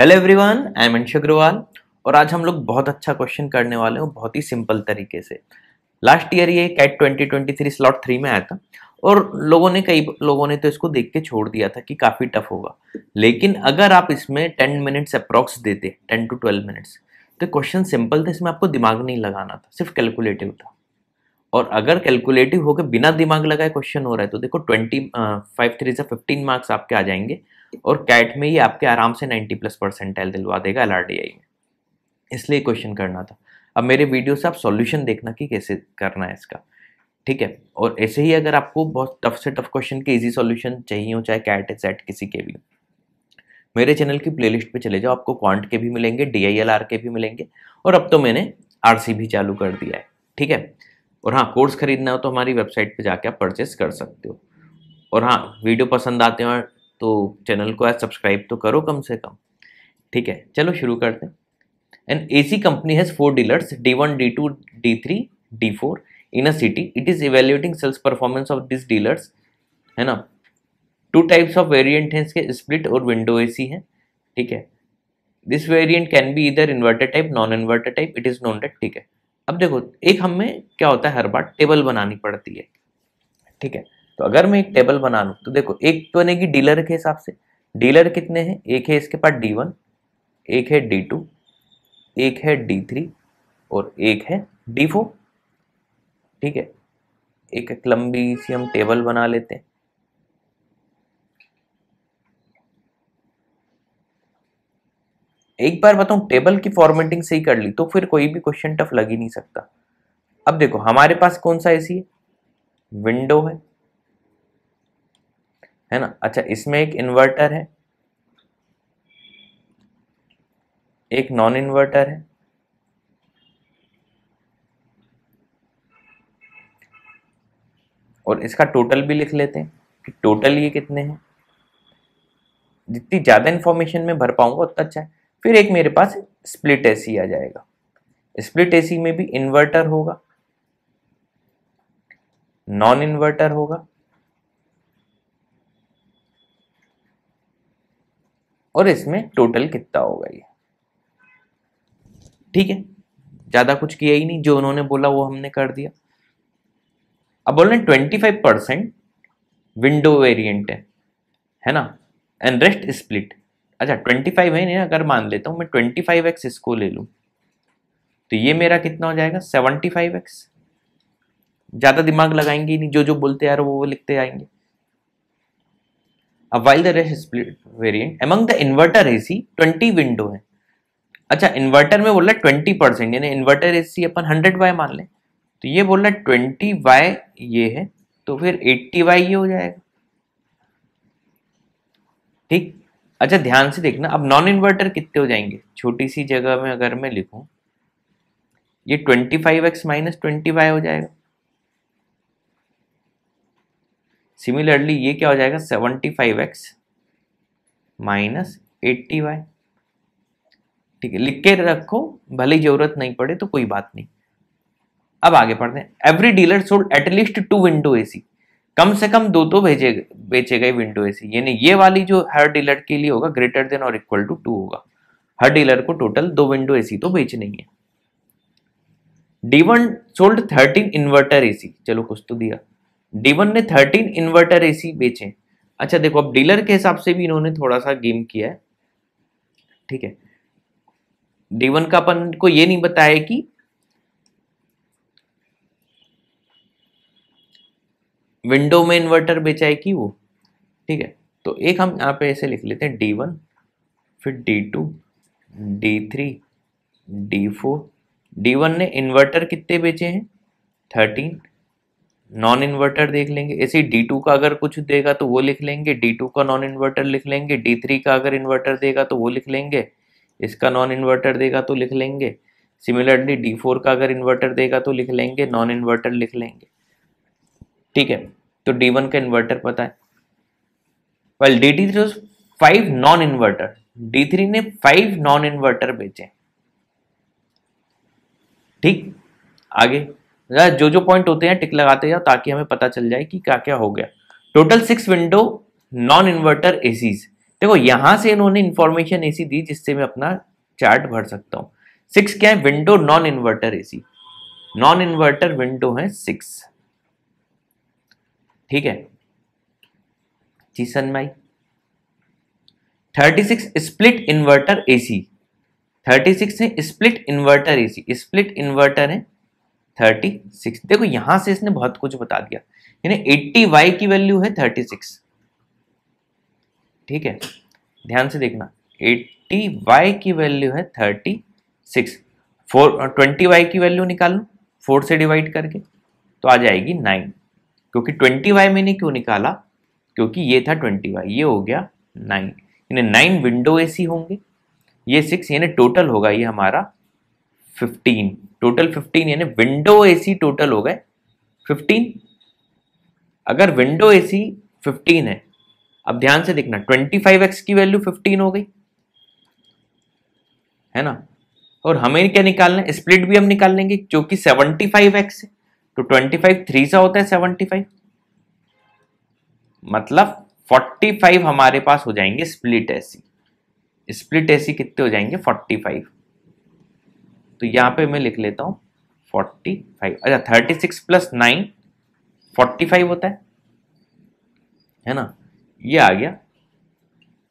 Hello everyone I am अंश अग्रवाल और आज हम लोग बहुत अच्छा क्वेश्चन करने वाले हैं बहुत ही सिंपल तरीके से लास्ट ईयर ये कैट 2023 स्लॉट थ्री में आया था और लोगों ने कई लोगों ने तो इसको देख के छोड़ दिया था कि काफ़ी टफ होगा लेकिन अगर आप इसमें टेन मिनट्स अप्रॉक्स देते टेन टू ट्वेल्व मिनट्स तो क्वेश्चन सिंपल था इसमें आपको दिमाग नहीं लगाना था सिर्फ कैलकुलेटिव था और अगर कैलकुलेटिव होकर बिना दिमाग लगाए क्वेश्चन हो रहा है तो देखो ट्वेंटी फाइव थ्री से फिफ्टीन मार्क्स आपके आ जाएंगे और कैट में ही आपके आराम से 90 प्लस परसेंटाइल दिलवा देगा एल में इसलिए क्वेश्चन करना था अब मेरे वीडियो से आप सॉल्यूशन देखना कि कैसे करना है इसका ठीक है और ऐसे ही अगर आपको बहुत टफ से टफ क्वेश्चन के इजी सॉल्यूशन चाहिए हो चाहे कैट सेट किसी के भी मेरे चैनल की प्लेलिस्ट पे चले जाओ आपको क्वांट के भी मिलेंगे डी के भी मिलेंगे और अब तो मैंने आर भी चालू कर दिया है ठीक है और हाँ कोर्स खरीदना हो तो हमारी वेबसाइट पे जाके आप परचेस कर सकते हो और हाँ वीडियो पसंद आते हो तो चैनल को आज सब्सक्राइब तो करो कम से कम ठीक है चलो शुरू करते हैं and A C company has four dealers D one D two D three D four in a city it is evaluating sales performance of this dealers है ना टू टाइप्स ऑफ वेरियंट हैं इसके स्प्लिट और window ए सी है ठीक है this variant can be इधर inverter type non inverter type it is non date ठीक है अब देखो एक हमें क्या होता है हर बार टेबल बनानी पड़ती है ठीक है तो अगर मैं एक टेबल बना लू तो देखो एक तो बनेगी तो डीलर के हिसाब से डीलर कितने हैं एक है इसके पास डी वन एक है डी टू एक है डी थ्री और एक है डी फोर ठीक है एक, एक लंबी सी हम टेबल बना लेते हैं एक बार बताऊं टेबल की फॉर्मेटिंग सही कर ली तो फिर कोई भी क्वेश्चन टफ लग ही नहीं सकता अब देखो हमारे पास कौन सा ऐसी है विंडो है है ना अच्छा इसमें एक इन्वर्टर है एक नॉन इन्वर्टर है और इसका टोटल भी लिख लेते हैं कि टोटल ये कितने हैं जितनी ज़्यादा इंफॉर्मेशन में भर पाऊंगा उतना अच्छा है फिर एक मेरे पास स्प्लिट एसी आ जाएगा स्प्लिट एसी में भी इन्वर्टर होगा नॉन इन्वर्टर होगा और इसमें टोटल कितना होगा ये ठीक है ज़्यादा कुछ किया ही नहीं जो उन्होंने बोला वो हमने कर दिया अब बोल रहे twenty five percent window variant है है ना एंड रेस्ट स्प्लिट अच्छा ट्वेंटी फाइव है नहीं अगर मान लेता हूं मैं ट्वेंटी फाइव एक्स इसको ले लू तो ये मेरा कितना हो जाएगा सेवनटी फाइव एक्स ज़्यादा दिमाग लगाएंगे ही नहीं जो जो बोलते यार वो वो लिखते आएंगे अब while the is split variant among the inverter A C twenty window है अच्छा इन्वर्टर में बोल रहा है ट्वेंटी परसेंट यानी इन्वर्टर ए सी अपन हंड्रेड वाई मान लें तो ये बोल रहा है ट्वेंटी वाई ये है तो फिर एट्टी वाई ये हो जाएगा ठीक अच्छा ध्यान से देखना अब नॉन इन्वर्टर कितने हो जाएंगे छोटी सी जगह में अगर मैं लिखूं ये twenty five X minus twenty Y हो जाएगा सिमिलरली ये क्या हो जाएगा seventy five X minus eighty Y ठीक है लिख के रखो भले ही जरूरत नहीं पड़े तो कोई बात नहीं अब आगे पढ़ते हैं every dealer sold at least two window AC कम से कम दो तो भेजे बेचे गए विंडो एसी यानी ये वाली जो हर डीलर के लिए होगा ग्रेटर देन और इक्वल टू टू होगा हर डीलर को टोटल दो विंडो एसी तो नहीं है D one sold thirteen inverter AC चलो कुछ तो दिया डीवन ने थर्टीन इन्वर्टर एसी बेचे अच्छा देखो अब डीलर के हिसाब से भी इन्होंने थोड़ा सा गेम किया है ठीक है डीवन का अपन को ये नहीं बताया कि विंडो में इन्वर्टर बेचा है कि वो ठीक है तो एक हम यहां पे ऐसे लिख लेते हैं डी वन फिर D two D three D four D one ने इन्वर्टर कितने बेचे हैं थर्टीन नॉन इन्वर्टर देख लेंगे ऐसे डी टू का अगर कुछ देगा तो वो लिख लेंगे डी टू का नॉन इन्वर्टर लिख लेंगे डी थ्री का अगर इन्वर्टर देगा तो वो लिख लेंगे इसका नॉन इन्वर्टर देगा तो लिख लेंगे सिमिलरली डी फोर का अगर इन्वर्टर देगा तो लिख लेंगे नॉन इन्वर्टर लिख लेंगे ठीक है तो डी वन का इन्वर्टर पता है well D T three five non inverter D three ने फाइव नॉन इन्वर्टर बेचे ठीक आगे जो जो पॉइंट होते हैं टिक लगाते जाओ ताकि हमें पता चल जाए कि क्या क्या हो गया total six window non inverter ए देखो यहां से इन्होंने इन्फॉर्मेशन एसी दी जिससे मैं अपना चार्ट भर सकता हूँ सिक्स क्या है window non inverter AC non inverter window है सिक्स ठीक है जी सन माई thirty six split inverter AC thirty six है split inverter AC split inverter है थर्टी सिक्स देखो यहां से इसने बहुत कुछ बता दिया यानी एट्टी वाई की वैल्यू है थर्टी सिक्स ठीक है ध्यान से देखना एट्टी वाई की वैल्यू है thirty six four twenty Y की वैल्यू निकाल लूँ फोर से डिवाइड करके तो आ जाएगी नाइन क्योंकि ट्वेंटी वाई मैंने क्यों निकाला क्योंकि ये था ट्वेंटी वाई ये हो गया नाइन यानी नाइन विंडो एसी होंगे ये सिक्स यानी टोटल होगा ये हमारा फिफ्टीन टोटल फिफ्टीन यानी विंडो एसी टोटल हो गए फिफ्टीन अगर विंडो एसी फिफ्टीन है अब ध्यान से देखना ट्वेंटी फाइव एक्स की वैल्यू फिफ्टीन हो गई है ना और हमें क्या निकालना है स्प्लिट भी हम निकाल लेंगे जो कि सेवनटी फाइव एक्स है तो ट्वेंटी फाइव थ्री सा होता है सेवनटी फाइव मतलब फोर्टी फाइव हमारे पास हो जाएंगे स्प्लिट सी स्प्लिट एसी कितने हो जाएंगे फोर्टी फाइव तो यहाँ पे मैं लिख लेता हूँ फोर्टी फाइव अच्छा thirty six plus nine forty five होता है है ना ये आ गया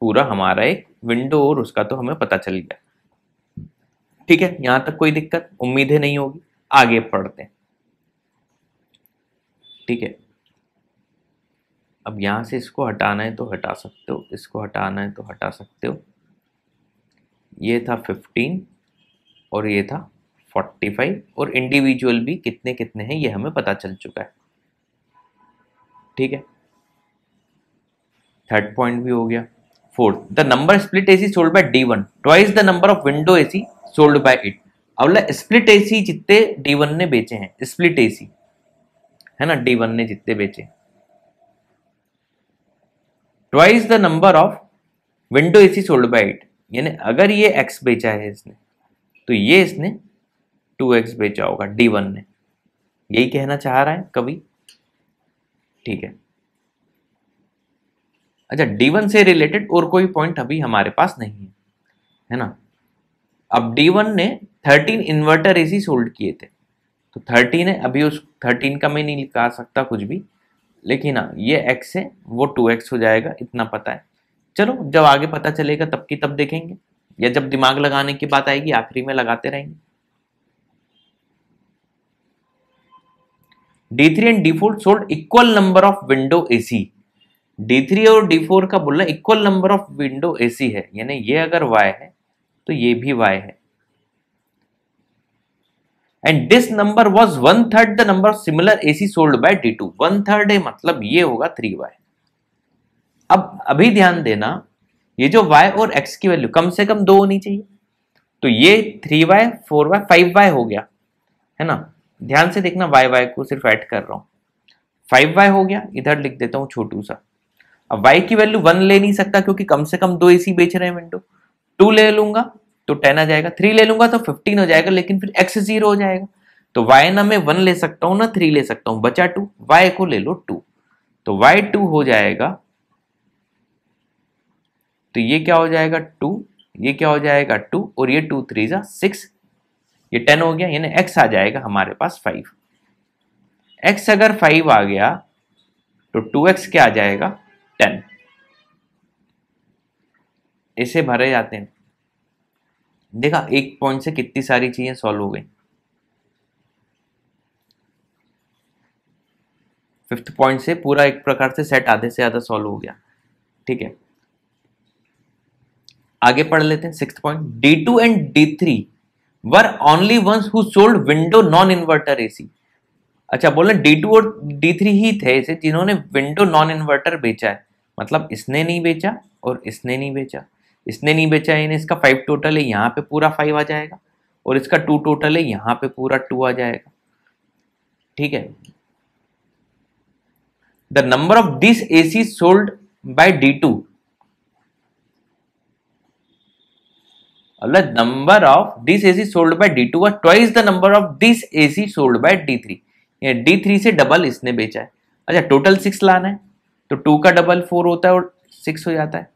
पूरा हमारा एक विंडो और उसका तो हमें पता चल गया ठीक है यहाँ तक कोई दिक्कत उम्मीदें नहीं होगी आगे पढ़ते हैं ठीक है अब यहाँ से इसको हटाना है तो हटा सकते हो इसको हटाना है तो हटा सकते हो ये था फिफ्टीन और ये था 45 और इंडिविजुअल भी कितने कितने हैं ये हमें पता चल चुका है ठीक है थर्ड पॉइंट भी हो गया fourth the number split AC sold by D one twice the number of window AC sold by it अवला स्प्लिट एसी जितने डी वन ने बेचे हैं स्प्लिट एसी है ना डी वन ने जितने बेचे twice the number of window AC sold by it यानी अगर ये एक्स बेचा है इसने तो ये इसने टू एक्स बेचा होगा डी वन ने यही कहना चाह रहा है कभी ठीक है अच्छा डी वन से रिलेटेड और कोई पॉइंट अभी हमारे पास नहीं है है ना अब डी वन ने थर्टीन इन्वर्टर एसी सोल्ड किए थे तो थर्टीन है अभी उस थर्टीन का मैं नहीं लिखा सकता कुछ भी लेकिन हाँ ये एक्स है वो टू एक्स हो जाएगा इतना पता है चलो जब आगे पता चलेगा तब की तब देखेंगे या जब दिमाग लगाने की बात आएगी आखिरी में लगाते रहेंगे D3 and D four sold equal number of window AC three और डी फोर का बोलना equal number of window AC है यानी ये अगर वाई है तो ये भी वाई है and this number was one third the number of similar AC sold by D two one third मतलब ये होगा थ्री वाई अब अभी ध्यान देना ये जो y और x की वैल्यू कम से कम दो होनी चाहिए तो ये three Y four Y five Y हो गया है ना ध्यान से देखना वाई वाई को सिर्फ ऐड कर रहा हूं फाइव वाई हो गया इधर लिख देता हूँ छोटू सा अब वाई की वैल्यू वन ले नहीं सकता क्योंकि कम से कम दो सी बेच रहे हैं विंडो टू ले लूंगा तो टेन आ जाएगा थ्री ले लूंगा तो फिफ्टीन हो जाएगा लेकिन फिर एक्स जीरो हो जाएगा तो वाई ना मैं वन ले सकता हूँ ना थ्री ले सकता हूँ बचा टू वाई को ले लो टू तो वाई टू हो जाएगा तो ये क्या हो जाएगा टू ये क्या हो जाएगा टू और ये टू थ्री ज़ा सिक्स ये टेन हो गया यानी एक्स आ जाएगा हमारे पास फाइव एक्स अगर फाइव आ गया तो टू एक्स क्या आ जाएगा टेन ऐसे भरे जाते हैं देखा एक पॉइंट से कितनी सारी चीज़ें सॉल्व हो गई फिफ्थ पॉइंट से पूरा एक प्रकार से सेट आधे से ज़्यादा सॉल्व हो गया ठीक है आगे पढ़ लेते हैं six point D two and D three were only ones who sold window non inverter AC अच्छा बोले डी टू और डी थ्री ही थे इसे जिन्होंने विंडो नॉन इन्वर्टर बेचा है मतलब इसने नहीं बेचा और इसने नहीं बेचा इसने नहीं बेचा यानी इसका फाइव टोटल है यहाँ पे पूरा फाइव आ जाएगा और इसका टू टोटल है यहाँ पे पूरा टू आ जाएगा ठीक है the number of this AC sold by D two number of this A C sold of D two sold twice the number of this A C sold AC D three D three से double इसने बेचा है अच्छा total six लाना है तो to का double four होता है और सिक्स हो जाता है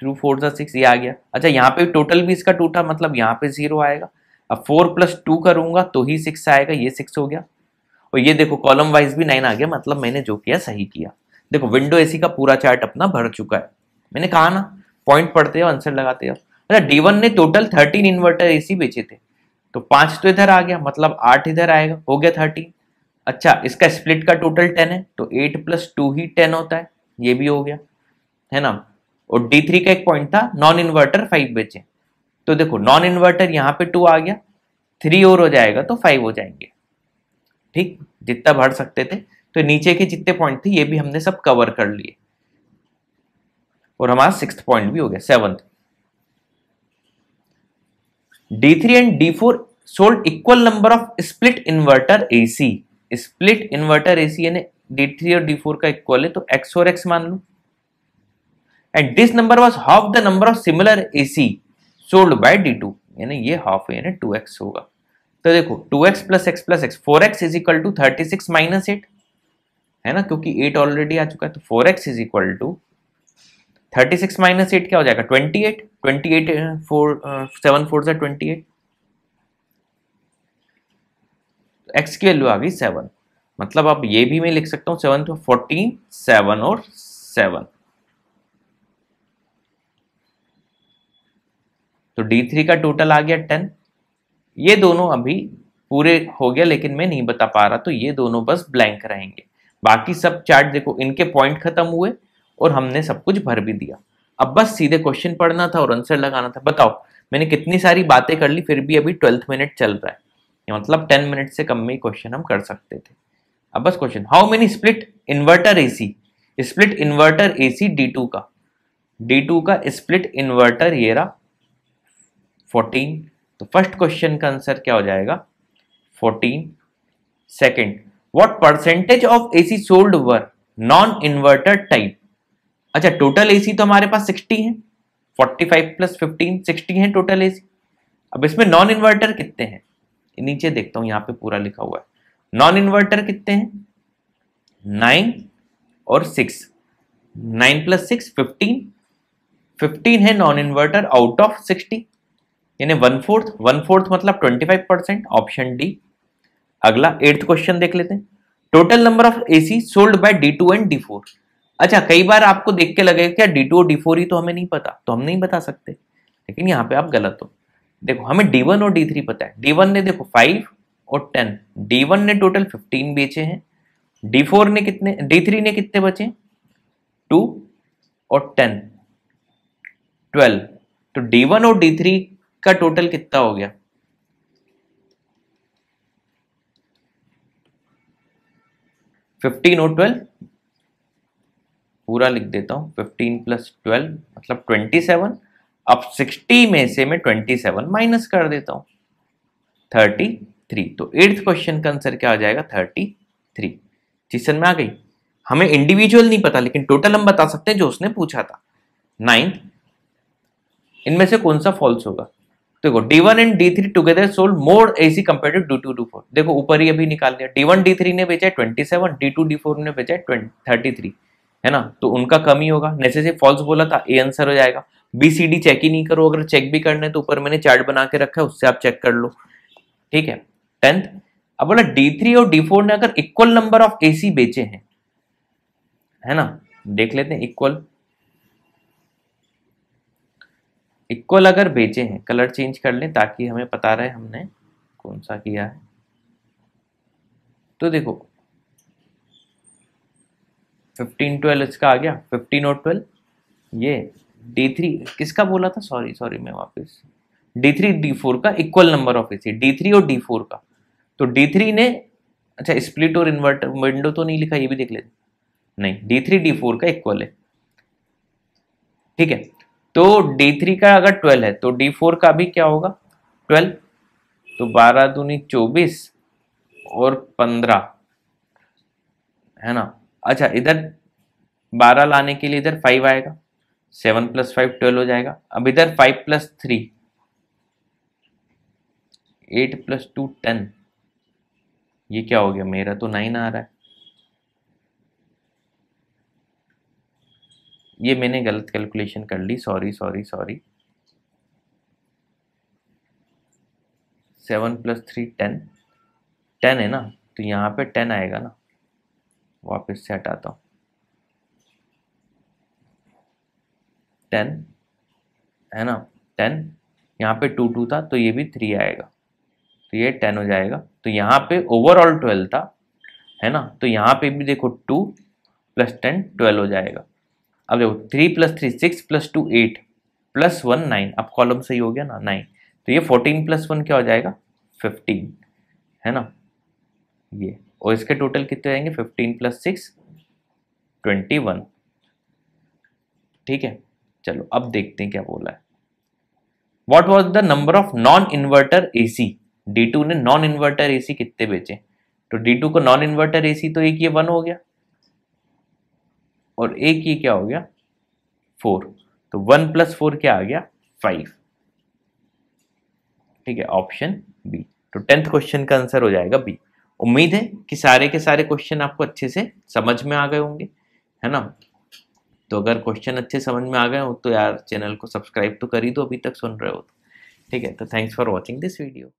टू फोर सा सिक्स ये आ गया अच्छा यहाँ पे टोटल भी इसका टूटा मतलब यहाँ पे जीरो आएगा अब फोर प्लस टू करूंगा तो ही सिक्स आएगा ये सिक्स हो गया और ये देखो कॉलम वाइज भी नाइन आ गया मतलब मैंने जो किया सही किया देखो विंडो एसी का पूरा चार्ट अपना भर चुका है मैंने कहा ना पॉइंट पढ़ते हो आंसर लगाते हो डी वन ने टोटल थर्टीन इन्वर्टर एसी बेचे थे तो पांच तो इधर आ गया मतलब आठ इधर आएगा हो गया थर्टीन अच्छा इसका स्प्लिट का टोटल टेन है तो एट प्लस टू ही टेन होता है ये भी हो गया है ना और डी थ्री का एक पॉइंट था नॉन इन्वर्टर फाइव बेचे तो देखो नॉन इन्वर्टर यहाँ पे टू आ गया थ्री और हो जाएगा तो फाइव हो जाएंगे ठीक जितना भर सकते थे तो नीचे के जितने पॉइंट थे ये भी हमने सब कवर कर लिए और हमारा सिक्स पॉइंट भी हो गया seventh D3 and D4 sold equal number of split inverter AC. Split inverter AC D3 और D4 का इक्वल है तो X और X मान लो And this number was half the number of similar AC sold sold D2. D two यानी ये half यानी टू एक्स होगा तो देखो two X plus X plus X is equal is equal to thirty six minus eight है ना क्योंकि eight already आ चुका है तो 4X is equal to thirty six minus eight क्या हो जाएगा twenty eight twenty eight four seven four से ट्वेंटी एट एक्स की वैल्यू आ गई सेवन मतलब आप ये भी मैं लिख सकता हूं सेवन तो फोर्टीन सेवन और सेवन तो डी थ्री का टोटल आ गया टेन ये दोनों अभी पूरे हो गया लेकिन मैं नहीं बता पा रहा तो ये दोनों बस ब्लैंक रहेंगे बाकी सब चार्ट देखो इनके पॉइंट खत्म हुए और हमने सब कुछ भर भी दिया अब बस सीधे क्वेश्चन पढ़ना था और आंसर लगाना था बताओ मैंने कितनी सारी बातें कर ली फिर भी अभी ट्वेल्थ मिनट चल रहा है मतलब टेन मिनट से कम में क्वेश्चन हम कर सकते थे अब बस question how many split inverter C split inverter C D two का डी टू का स्प्लिट इन्वर्टर ये रहा फोर्टीन तो फर्स्ट क्वेश्चन का आंसर क्या हो जाएगा fourteen second what percentage of AC sold were non inverter type अच्छा टोटल एसी तो हमारे पास 60 है 45 प्लस 15 60 है टोटल एसी अब इसमें नॉन इन्वर्टर कितने हैं नीचे देखता हूं यहाँ पे पूरा लिखा हुआ है नॉन इन्वर्टर कितने हैं नाइन और six nine plus six fifteen fifteen है non inverter out of sixty यानी वन फोर्थ वन फोर्थ मतलब twenty five percent option D अगला एट्थ क्वेश्चन देख लेते हैं total number of AC sold by D two and D four अच्छा कई बार आपको देख के लगेगा क्या डी टू और डी फोर ही तो हमें नहीं पता तो हम नहीं बता सकते लेकिन यहाँ पे आप गलत हो देखो हमें डी वन और डी थ्री पता है डी वन ने देखो फाइव और टेन डी वन ने टोटल फिफ्टीन बेचे हैं डी फोर ने कितने डी थ्री ने कितने बचे टू और टेन ट्वेल्व तो डी वन और डी थ्री का टोटल कितना हो गया फिफ्टीन और ट्वेल्व पूरा लिख देता हूँ फिफ्टीन प्लस ट्वेल्व मतलब ट्वेंटी सेवन अब सिक्सटी में से मैं ट्वेंटी सेवन माइनस कर देता हूँ थर्टी थ्री तो एट्थ क्वेश्चन का आंसर क्या आ जाएगा थर्टी थ्री चीज में आ गई हमें इंडिविजुअल नहीं पता लेकिन टोटल हम बता सकते हैं जो उसने पूछा था नाइन्थ इनमें से कौन सा फॉल्स होगा देखो D one and D three together sold more AC compare to D two D four देखो ऊपर ही अभी निकाल दिया डी वन डी थ्री ने बेचा twenty seven D two D four ने बेचा थर्टी थ्री है ना तो उनका कम ही होगा से फॉल्स बोला था ए आंसर हो जाएगा बी सी डी चेक ही नहीं करो अगर चेक भी करना है तो ऊपर मैंने चार्ट बना के रखा है उससे आप चेक कर लो ठीक है टेंथ अब बोला डी थ्री और डी फोर ने अगर equal number of AC बेचे हैं है ना देख लेते हैं इक्वल इक्वल अगर बेचे हैं कलर चेंज कर लें ताकि हमें पता रहे हमने कौन सा किया है तो देखो फिफ्टीन ट्वेल्व इसका आ गया फिफ्टीन और ट्वेल्व ये डी थ्री किसका बोला था सॉरी सॉरी मैं वापस डी थ्री डी फोर का इक्वल नंबर ऑफ इसी डी थ्री और डी फोर का तो डी थ्री ने अच्छा स्प्लिट और इन्वर्टर विंडो तो नहीं लिखा ये भी देख लेते नहीं डी थ्री डी फोर का इक्वल है ठीक है तो डी थ्री का अगर ट्वेल्व है तो डी फोर का भी क्या होगा ट्वेल्व तो बारह दूनी चौबीस और पंद्रह है ना अच्छा इधर बारह लाने के लिए इधर फाइव आएगा सेवन प्लस फाइव ट्वेल्व हो जाएगा अब इधर five plus three eight plus two ten ये क्या हो गया मेरा तो नाइन आ रहा है ये मैंने गलत कैलकुलेशन कर ली sorry sorry sorry seven plus three ten ten है ना तो यहाँ पे टेन आएगा ना वापस से हटाता हूँ टेन है ना टेन यहाँ पे टू टू था तो ये भी थ्री आएगा तो ये टेन हो जाएगा तो यहाँ पे ओवरऑल ट्वेल्व था है ना तो यहाँ पे भी देखो टू प्लस टेन ट्वेल्व हो जाएगा अब देखो three plus three six plus two eight plus one nine अब कॉलम सही हो गया ना नाइन तो ये फोर्टीन प्लस वन क्या हो जाएगा फिफ्टीन है ना ये और इसके टोटल कितने आएंगे fifteen plus six twenty one ठीक है चलो अब देखते हैं क्या बोला है what was the number of non inverter A AC D two ने नॉन इन्वर्टर ए सी कितने बेचे तो डी टू को नॉन इन्वर्टर ए सी तो एक ये वन हो गया और एक ये क्या हो गया फोर तो वन प्लस फोर क्या आ गया फाइव ठीक है ऑप्शन बी तो टेंथ क्वेश्चन का आंसर हो जाएगा बी उम्मीद है कि सारे के सारे क्वेश्चन आपको अच्छे से समझ में आ गए होंगे है ना तो अगर क्वेश्चन अच्छे समझ में आ गए हो तो यार चैनल को सब्सक्राइब तो कर ही दो अभी तक सुन रहे हो तो ठीक है तो thanks for watching this video